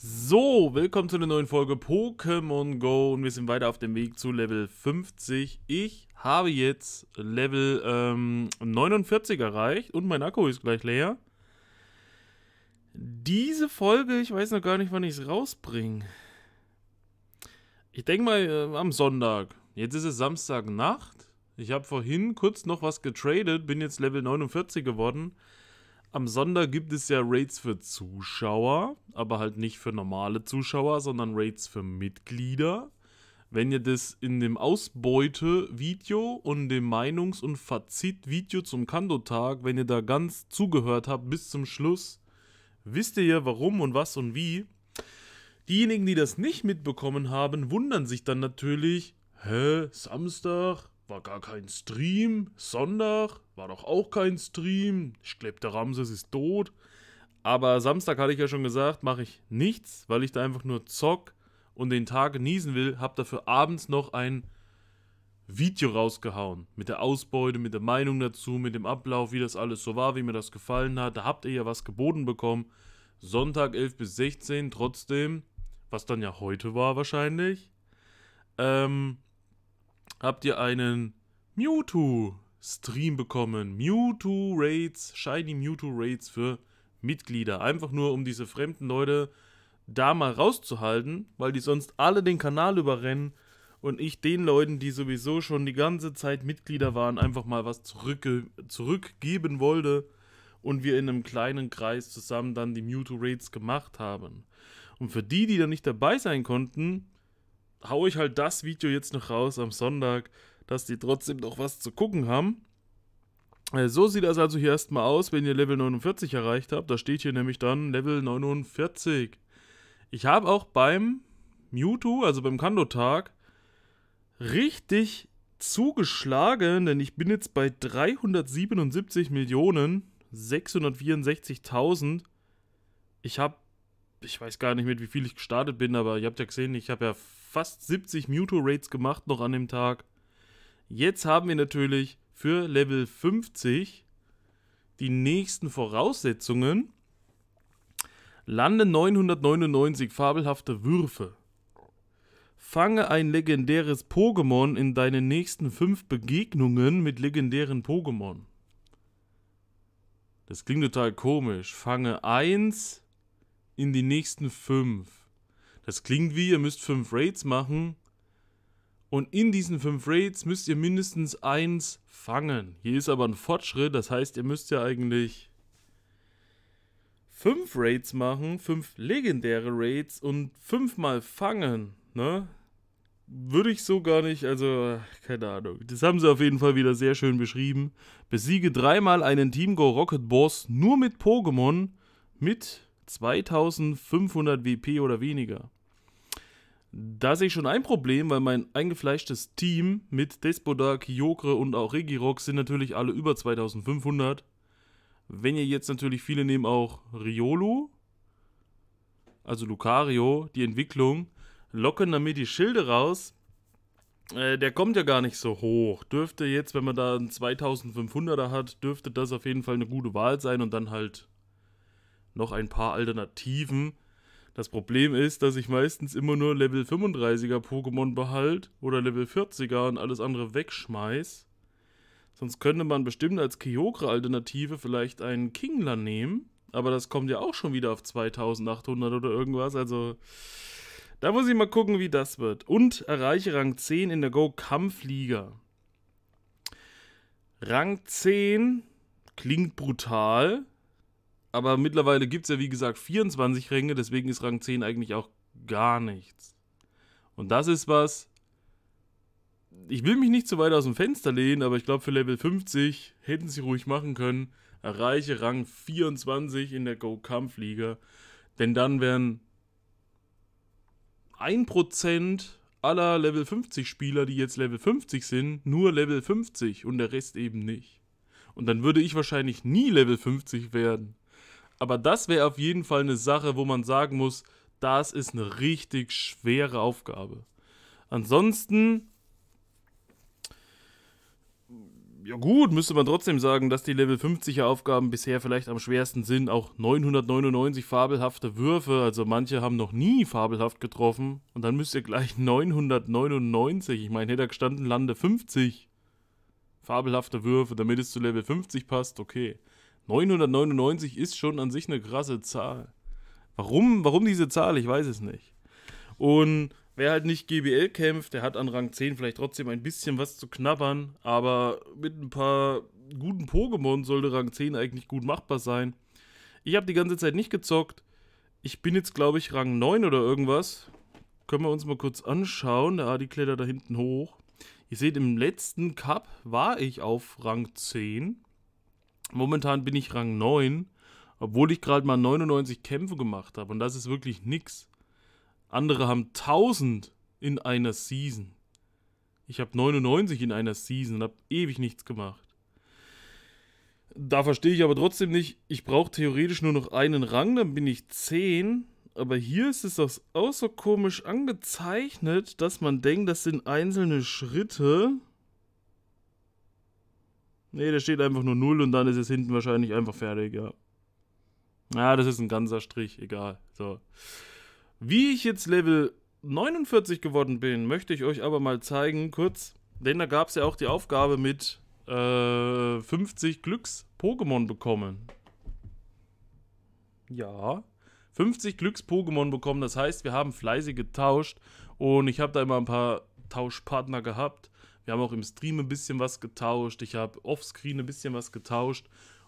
So, willkommen zu einer neuen Folge Pokémon Go und wir sind weiter auf dem Weg zu Level 50. Ich habe jetzt Level ähm, 49 erreicht und mein Akku ist gleich leer. Diese Folge, ich weiß noch gar nicht, wann ich es rausbringe. Ich denke mal äh, am Sonntag. Jetzt ist es Samstagnacht. Ich habe vorhin kurz noch was getradet, bin jetzt Level 49 geworden. Am Sonder gibt es ja Raids für Zuschauer, aber halt nicht für normale Zuschauer, sondern Raids für Mitglieder. Wenn ihr das in dem Ausbeute-Video und dem Meinungs- und Fazit-Video zum Kandotag, wenn ihr da ganz zugehört habt bis zum Schluss, wisst ihr ja warum und was und wie. Diejenigen, die das nicht mitbekommen haben, wundern sich dann natürlich, hä, Samstag, war gar kein Stream. Sonntag war doch auch kein Stream. Ich glaube, der Ramses ist tot. Aber Samstag hatte ich ja schon gesagt, mache ich nichts, weil ich da einfach nur zock und den Tag genießen will. Habe dafür abends noch ein Video rausgehauen. Mit der Ausbeute, mit der Meinung dazu, mit dem Ablauf, wie das alles so war, wie mir das gefallen hat. Da habt ihr ja was geboten bekommen. Sonntag 11 bis 16 trotzdem, was dann ja heute war wahrscheinlich. Ähm, habt ihr einen Mewtwo-Stream bekommen. Mewtwo-Raids, Shiny Mewtwo-Raids für Mitglieder. Einfach nur, um diese fremden Leute da mal rauszuhalten, weil die sonst alle den Kanal überrennen und ich den Leuten, die sowieso schon die ganze Zeit Mitglieder waren, einfach mal was zurückge zurückgeben wollte und wir in einem kleinen Kreis zusammen dann die Mewtwo Raids gemacht haben. Und für die, die da nicht dabei sein konnten, hau ich halt das Video jetzt noch raus am Sonntag, dass die trotzdem noch was zu gucken haben. Äh, so sieht das also hier erstmal aus, wenn ihr Level 49 erreicht habt. Da steht hier nämlich dann Level 49. Ich habe auch beim Mewtwo, also beim Kando-Tag, richtig zugeschlagen, denn ich bin jetzt bei 377.664.000. Ich habe ich weiß gar nicht mit wie viel ich gestartet bin, aber ihr habt ja gesehen, ich habe ja fast 70 Mewtwo-Raids gemacht noch an dem Tag. Jetzt haben wir natürlich für Level 50 die nächsten Voraussetzungen. Lande 999 fabelhafte Würfe. Fange ein legendäres Pokémon in deinen nächsten fünf Begegnungen mit legendären Pokémon. Das klingt total komisch. Fange 1, in die nächsten fünf. Das klingt wie, ihr müsst fünf Raids machen. Und in diesen fünf Raids müsst ihr mindestens eins fangen. Hier ist aber ein Fortschritt, das heißt, ihr müsst ja eigentlich fünf Raids machen, fünf legendäre Raids und fünfmal fangen. Ne? Würde ich so gar nicht, also keine Ahnung. Das haben sie auf jeden Fall wieder sehr schön beschrieben. Besiege dreimal einen Team Go Rocket Boss nur mit Pokémon mit 2500 WP oder weniger. Da sehe ich schon ein Problem, weil mein eingefleischtes Team mit Despodak, Jokre und auch Regirox sind natürlich alle über 2500. Wenn ihr jetzt natürlich viele nehmen, auch Riolu, also Lucario, die Entwicklung, locken damit die Schilde raus. Äh, der kommt ja gar nicht so hoch. Dürfte jetzt, wenn man da einen 2500er hat, dürfte das auf jeden Fall eine gute Wahl sein und dann halt noch ein paar Alternativen. Das Problem ist, dass ich meistens immer nur Level 35er Pokémon behalt oder Level 40er und alles andere wegschmeiß. Sonst könnte man bestimmt als Kyogre-Alternative vielleicht einen Kingler nehmen, aber das kommt ja auch schon wieder auf 2800 oder irgendwas, also da muss ich mal gucken, wie das wird. Und erreiche Rang 10 in der Go-Kampfliga. Rang 10 klingt brutal, aber mittlerweile gibt es ja, wie gesagt, 24 Ränge, deswegen ist Rang 10 eigentlich auch gar nichts. Und das ist was. Ich will mich nicht zu weit aus dem Fenster lehnen, aber ich glaube, für Level 50 hätten sie ruhig machen können. Erreiche Rang 24 in der go kampf liga Denn dann wären 1% aller Level 50 Spieler, die jetzt Level 50 sind, nur Level 50 und der Rest eben nicht. Und dann würde ich wahrscheinlich nie Level 50 werden. Aber das wäre auf jeden Fall eine Sache, wo man sagen muss, das ist eine richtig schwere Aufgabe. Ansonsten, ja gut, müsste man trotzdem sagen, dass die Level 50er Aufgaben bisher vielleicht am schwersten sind. Auch 999 fabelhafte Würfe, also manche haben noch nie fabelhaft getroffen. Und dann müsst ihr gleich 999, ich meine, hätte er gestanden, lande 50 fabelhafte Würfe, damit es zu Level 50 passt, okay. 999 ist schon an sich eine krasse Zahl. Warum, warum diese Zahl? Ich weiß es nicht. Und wer halt nicht GBL kämpft, der hat an Rang 10 vielleicht trotzdem ein bisschen was zu knabbern, aber mit ein paar guten Pokémon sollte Rang 10 eigentlich gut machbar sein. Ich habe die ganze Zeit nicht gezockt. Ich bin jetzt, glaube ich, Rang 9 oder irgendwas. Können wir uns mal kurz anschauen. Der Adi klettert da hinten hoch. Ihr seht, im letzten Cup war ich auf Rang 10. Momentan bin ich Rang 9, obwohl ich gerade mal 99 Kämpfe gemacht habe. Und das ist wirklich nix. Andere haben 1000 in einer Season. Ich habe 99 in einer Season und habe ewig nichts gemacht. Da verstehe ich aber trotzdem nicht, ich brauche theoretisch nur noch einen Rang, dann bin ich 10. Aber hier ist es auch so komisch angezeichnet, dass man denkt, das sind einzelne Schritte. Nee, da steht einfach nur 0 und dann ist es hinten wahrscheinlich einfach fertig, ja. Ja, das ist ein ganzer Strich, egal. So. Wie ich jetzt Level 49 geworden bin, möchte ich euch aber mal zeigen, kurz. Denn da gab es ja auch die Aufgabe mit äh, 50 Glücks-Pokémon bekommen. Ja. 50 Glücks-Pokémon bekommen, das heißt, wir haben fleißig getauscht und ich habe da immer ein paar Tauschpartner gehabt. Wir haben auch im Stream ein bisschen was getauscht. Ich habe offscreen ein bisschen was getauscht.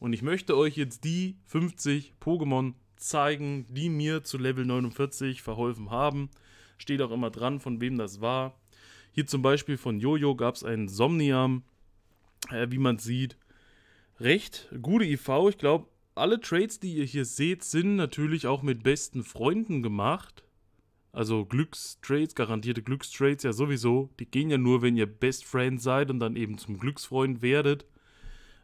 Und ich möchte euch jetzt die 50 Pokémon zeigen, die mir zu Level 49 verholfen haben. Steht auch immer dran, von wem das war. Hier zum Beispiel von Jojo gab es einen Somniam. Äh, wie man sieht, recht gute IV. Ich glaube, alle Trades, die ihr hier seht, sind natürlich auch mit besten Freunden gemacht. Also Glückstrades, garantierte Glückstrades ja sowieso. Die gehen ja nur, wenn ihr Best Friend seid und dann eben zum Glücksfreund werdet.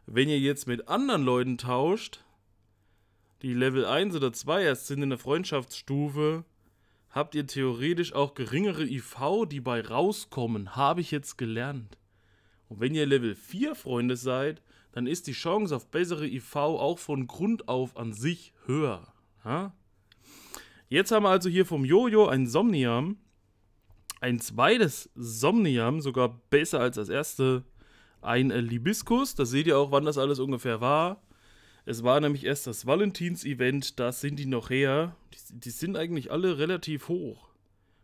Wenn ihr jetzt mit anderen Leuten tauscht, die Level 1 oder 2 erst sind in der Freundschaftsstufe, habt ihr theoretisch auch geringere IV, die bei rauskommen, habe ich jetzt gelernt. Und wenn ihr Level 4 Freunde seid, dann ist die Chance auf bessere IV auch von Grund auf an sich höher. Ha? Jetzt haben wir also hier vom Jojo ein Somniam. Ein zweites Somniam, sogar besser als das erste. Ein äh, Libiskus, Da seht ihr auch, wann das alles ungefähr war. Es war nämlich erst das Valentins-Event, da sind die noch her. Die, die, sind eigentlich alle relativ hoch.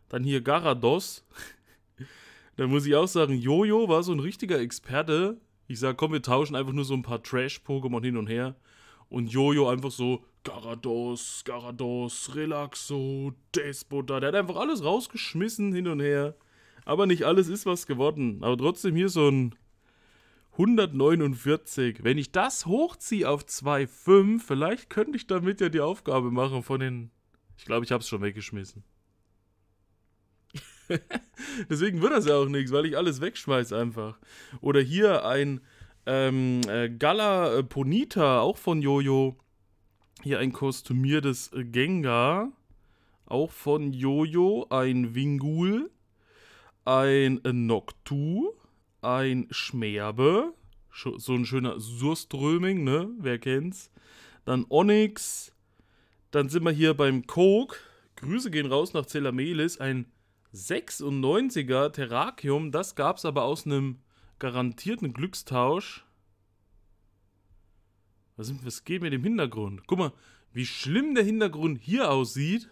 Dann hier Garados. da muss ich auch sagen, Jojo war so ein richtiger Experte. Ich sage, komm, wir tauschen einfach nur so ein paar Trash-Pokémon hin und her und Jojo einfach so Garados, Garados, Relaxo, Despota. Der hat einfach alles rausgeschmissen hin und her. Aber nicht alles ist was geworden. Aber trotzdem hier so ein 149. Wenn ich das hochziehe auf 2,5, vielleicht könnte ich damit ja die Aufgabe machen von den. Ich glaube, ich habe es schon weggeschmissen. Deswegen wird das ja auch nichts, weil ich alles wegschmeiße einfach. Oder hier ein ähm, äh, Gala äh, Ponita, auch von Jojo. Hier ein kostümiertes äh, Gengar. Auch von Jojo. Ein Wingul. Ein äh, Noctu. Ein Schmerbe. Sch so ein schöner Surströming, ne? Wer kennt's? Dann Onyx. Dann sind wir hier beim Coke. Grüße gehen raus nach Celamelis. Ein 96er Terrakium. Das gab's aber aus einem garantiert ein Glückstausch. Was, was geht mit dem Hintergrund? Guck mal, wie schlimm der Hintergrund hier aussieht.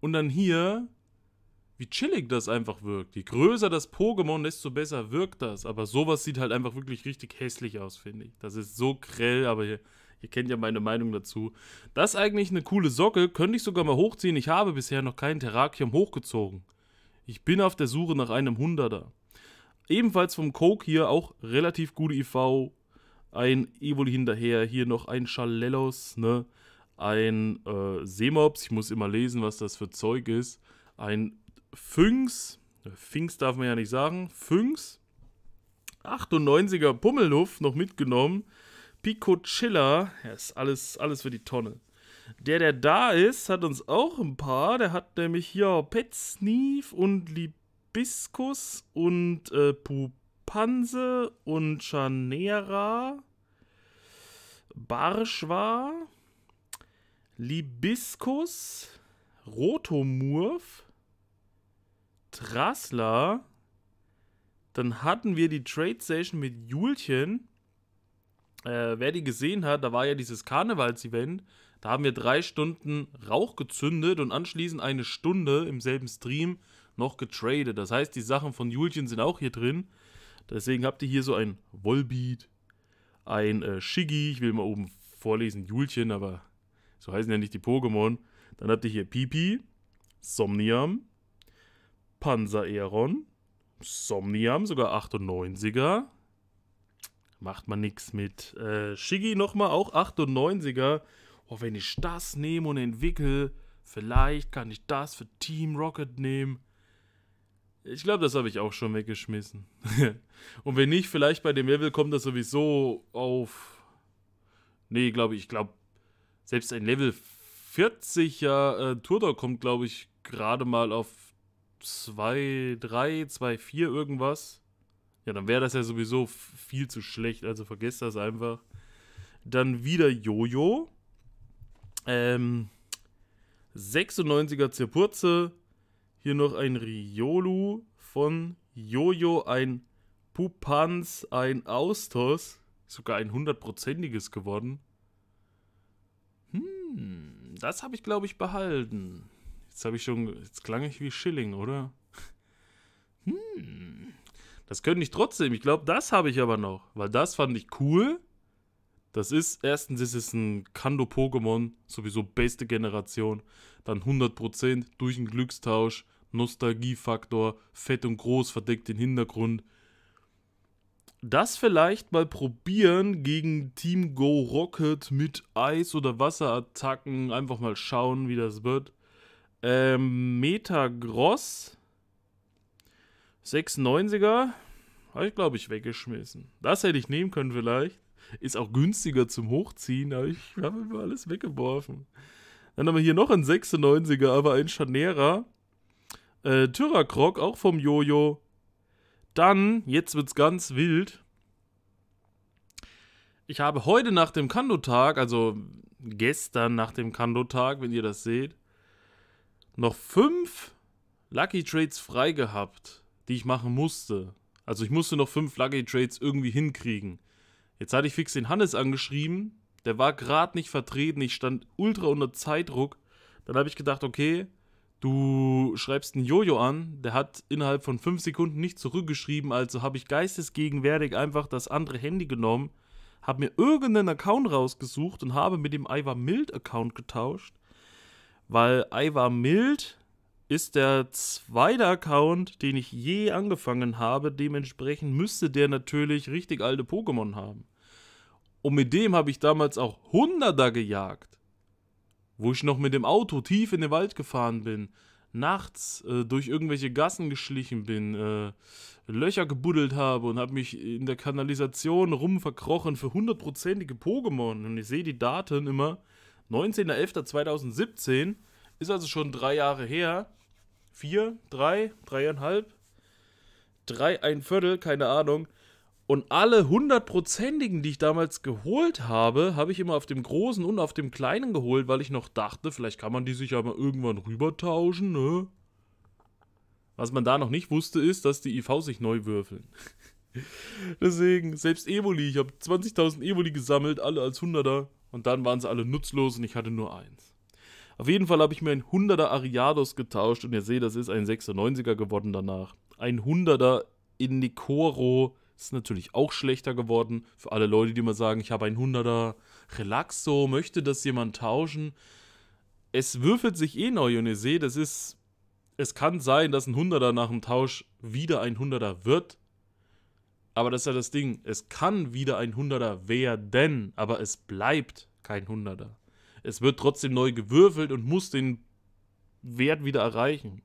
Und dann hier, wie chillig das einfach wirkt. Je größer das Pokémon, desto besser wirkt das. Aber sowas sieht halt einfach wirklich richtig hässlich aus, finde ich. Das ist so grell, aber ihr, ihr, kennt ja meine Meinung dazu. Das ist eigentlich eine coole Socke. Könnte ich sogar mal hochziehen. Ich habe bisher noch keinen Terrakium hochgezogen. Ich bin auf der Suche nach einem Hunderter. Ebenfalls vom Coke hier auch relativ gute IV. Ein Evoli hinterher, hier noch ein Chalellos, ne? ein äh, Semops, ich muss immer lesen, was das für Zeug ist, ein Fynx, Fynx darf man ja nicht sagen, Fynx, 98er Pummelnuff noch mitgenommen, Picocilla, ja, ist alles, alles für die Tonne. Der, der da ist, hat uns auch ein paar, der hat nämlich hier Pet Sneef und Lip Hibiskus und äh, Pupanse und Chanera, Barschwa, Libiskus, Rotomurf, Trassler. Dann hatten wir die Trade Station mit Julchen. Äh, wer die gesehen hat, da war ja dieses Karnevals-Event. Da haben wir drei Stunden Rauch gezündet und anschließend eine Stunde im selben Stream noch getradet. Das heißt, die Sachen von Julchen sind auch hier drin. Deswegen habt ihr hier so ein Volbeat, ein äh, Shiggy, ich will mal oben vorlesen, Julchen, aber so heißen ja nicht die Pokémon. Dann habt ihr hier Pipi, Somniam, Panzer Aeron, Somniam, sogar 98er. Macht man nichts mit. Äh, Shiggy nochmal, auch 98er. Oh, wenn ich das nehme und entwickle, vielleicht kann ich das für Team Rocket nehmen. Ich glaube, das habe ich auch schon weggeschmissen. Und wenn nicht, vielleicht bei dem Level kommt das sowieso auf. Nee, glaube ich, glaube, selbst ein Level 40er äh, Turdor kommt, glaube ich, gerade mal auf 2, 3, 2, 4 irgendwas. Ja, dann wäre das ja sowieso viel zu schlecht, also vergesst das einfach. Dann wieder Jojo. Ähm, 96er Zirpurze, hier noch ein Riolu von Jojo, ein Pupanz, ein Austos. Sogar ein hundertprozentiges geworden. Hm, das habe ich, glaube ich, behalten. Jetzt habe ich schon, jetzt klang ich wie Schilling, oder? Hm, das könnte ich trotzdem. Ich glaube, das habe ich aber noch, weil das fand ich cool. Das ist, erstens ist es ein Kando-Pokémon, sowieso beste Generation. Dann 100% durch einen Glückstausch, Nostalgiefaktor, fett und groß verdeckt den Hintergrund. Das vielleicht mal probieren gegen Team Go Rocket mit Eis- oder Wasserattacken. Einfach mal schauen, wie das wird. Ähm, Metagross. 96er. Habe ich, glaube ich, weggeschmissen. Das hätte ich nehmen können vielleicht. Ist auch günstiger zum Hochziehen, aber ich habe immer alles weggeworfen. Dann haben wir hier noch einen 96er, aber ein Schanera. Äh, Tyrakrog, auch vom Jojo. Dann, jetzt wird's ganz wild. Ich habe heute nach dem Kandotag, also gestern nach dem Kandotag, wenn ihr das seht, noch fünf Lucky Trades frei gehabt, die ich machen musste. Also ich musste noch fünf Lucky Trades irgendwie hinkriegen. Jetzt hatte ich fix den Hannes angeschrieben, der war gerade nicht vertreten, ich stand ultra unter Zeitdruck. Dann habe ich gedacht, okay, du schreibst einen Jojo an, der hat innerhalb von fünf Sekunden nicht zurückgeschrieben, also habe ich geistesgegenwärtig einfach das andere Handy genommen, habe mir irgendeinen Account rausgesucht und habe mit dem Ivar Mild Account getauscht, weil Ivar Mild ist der zweite Account, den ich je angefangen habe. Dementsprechend müsste der natürlich richtig alte Pokémon haben. Und mit dem habe ich damals auch Hunderter gejagt. Wo ich noch mit dem Auto tief in den Wald gefahren bin, nachts äh, durch irgendwelche Gassen geschlichen bin, äh, Löcher gebuddelt habe und habe mich in der Kanalisation rumverkrochen für hundertprozentige Pokémon. Und ich sehe die Daten immer. 19.11.2017 ist also schon drei Jahre her vier, drei, dreieinhalb, drei, ein Viertel, keine Ahnung. Und alle hundertprozentigen, die ich damals geholt habe, habe ich immer auf dem großen und auf dem kleinen geholt, weil ich noch dachte, vielleicht kann man die sich ja mal irgendwann rübertauschen, ne? Was man da noch nicht wusste, ist, dass die IV sich neu würfeln. Deswegen, selbst Evoli, ich habe 20.000 Evoli gesammelt, alle als Hunderter. Und dann waren sie alle nutzlos und ich hatte nur eins. Auf jeden Fall habe ich mir ein 100er Ariados getauscht und ihr seht, das ist ein 96er geworden danach. Ein 100er in Nicoro ist natürlich auch schlechter geworden. Für alle Leute, die immer sagen, ich habe ein 100er Relaxo, möchte das jemand tauschen. Es würfelt sich eh neu und ihr seht, das ist. Es kann sein, dass ein 100er nach dem Tausch wieder ein 100er wird. Aber das ist ja das Ding. Es kann wieder ein 100er werden, aber es bleibt kein 100er. Es wird trotzdem neu gewürfelt und muss den Wert wieder erreichen.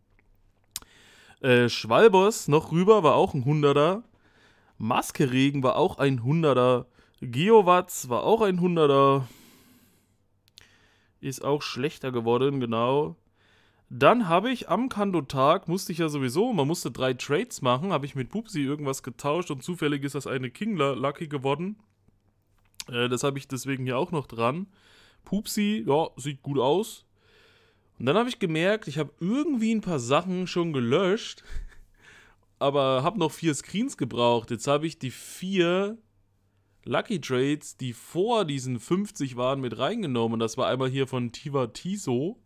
Äh, Schwalbers noch rüber war auch ein 100 Hunderter. Maskeregen war auch ein 100er. Geowatz war auch ein 100er. Ist auch schlechter geworden, genau. Dann habe ich am Kandotag, musste ich ja sowieso, man musste drei Trades machen, habe ich mit Pupsi irgendwas getauscht und zufällig ist das eine Kingler Lucky geworden. Äh, das habe ich deswegen hier auch noch dran. Pupsi, ja, sieht gut aus. Und dann habe ich gemerkt, ich habe irgendwie ein paar Sachen schon gelöscht, aber habe noch vier Screens gebraucht. Jetzt habe ich die vier Lucky Trades, die vor diesen 50 waren, mit reingenommen. Und das war einmal hier von Tiva Tiso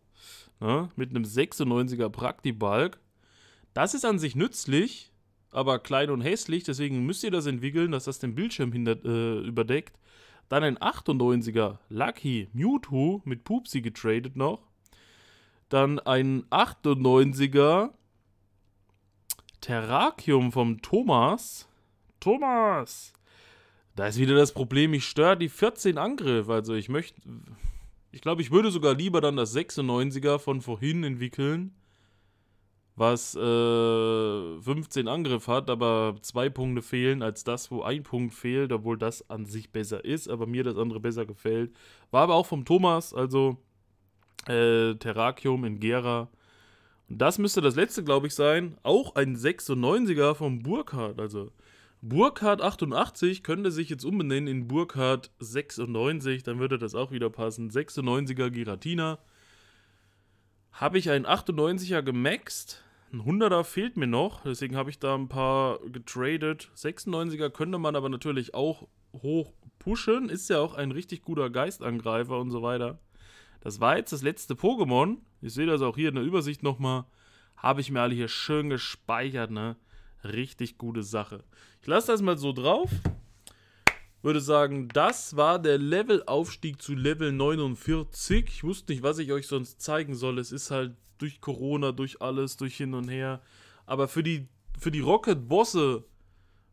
ne, mit einem 96er Praktibalk. Das ist an sich nützlich, aber klein und hässlich. Deswegen müsst ihr das entwickeln, dass das den Bildschirm hinter, äh, überdeckt. Dann ein 98er Lucky Mewtwo mit Pupsi getradet noch. Dann ein 98er Terrakium vom Thomas. Thomas! Da ist wieder das Problem, ich störe die 14 Angriff. Also ich möchte. Ich glaube, ich würde sogar lieber dann das 96er von vorhin entwickeln was äh, 15 Angriff hat, aber zwei Punkte fehlen als das, wo ein Punkt fehlt, obwohl das an sich besser ist, aber mir das andere besser gefällt. War aber auch vom Thomas, also äh, Terrakium in Gera. Und das müsste das letzte, glaube ich, sein. Auch ein 96er vom Burkhardt, also. Burkhardt 88 könnte sich jetzt umbenennen in Burkhardt 96, dann würde das auch wieder passen. 96er Giratina. Habe ich einen 98er gemaxt? Ein 100er fehlt mir noch, deswegen habe ich da ein paar getradet. 96er könnte man aber natürlich auch hoch pushen. Ist ja auch ein richtig guter Geistangreifer und so weiter. Das war jetzt das letzte Pokémon. Ich sehe das auch hier in der Übersicht nochmal. Habe ich mir alle hier schön gespeichert, ne? Richtig gute Sache. Ich lasse das mal so drauf. Würde sagen, das war der Levelaufstieg zu Level 49. Ich wusste nicht, was ich euch sonst zeigen soll. Es ist halt durch Corona, durch alles, durch hin und her. Aber für die, für die Rocket-Bosse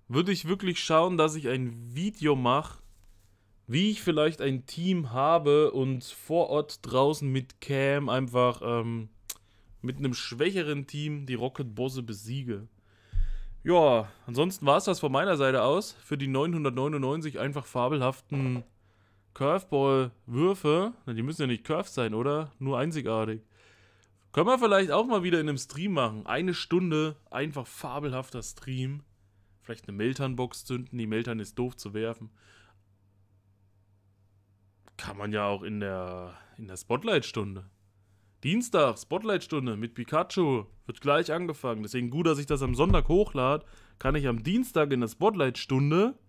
würde ich wirklich schauen, dass ich ein Video mache, wie ich vielleicht ein Team habe und vor Ort draußen mit Cam einfach ähm, mit einem schwächeren Team die Rocket-Bosse besiege. Ja, ansonsten war es das von meiner Seite aus. Für die 999 einfach fabelhaften Curveball-Würfe. Die müssen ja nicht curved sein, oder? Nur einzigartig. Können wir vielleicht auch mal wieder in einem Stream machen. Eine Stunde, einfach fabelhafter Stream. Vielleicht eine Meltern-Box zünden. Die Meltern ist doof zu werfen. Kann man ja auch in der, in der Spotlight-Stunde. Dienstag, Spotlight-Stunde mit Pikachu. Wird gleich angefangen. Deswegen gut, dass ich das am Sonntag hochlade. Kann ich am Dienstag in der Spotlight-Stunde.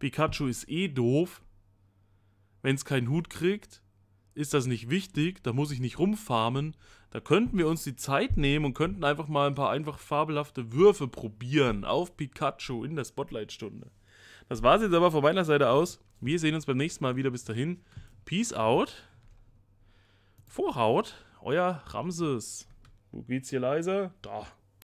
Pikachu ist eh doof. Wenn es keinen Hut kriegt ist das nicht wichtig, da muss ich nicht rumfarmen. Da könnten wir uns die Zeit nehmen und könnten einfach mal ein paar einfach fabelhafte Würfe probieren auf Pikachu in der Spotlight-Stunde. Das war es jetzt aber von meiner Seite aus. Wir sehen uns beim nächsten Mal wieder. Bis dahin. Peace out. Vorhaut. Euer Ramses. Wo geht's hier leiser? Da.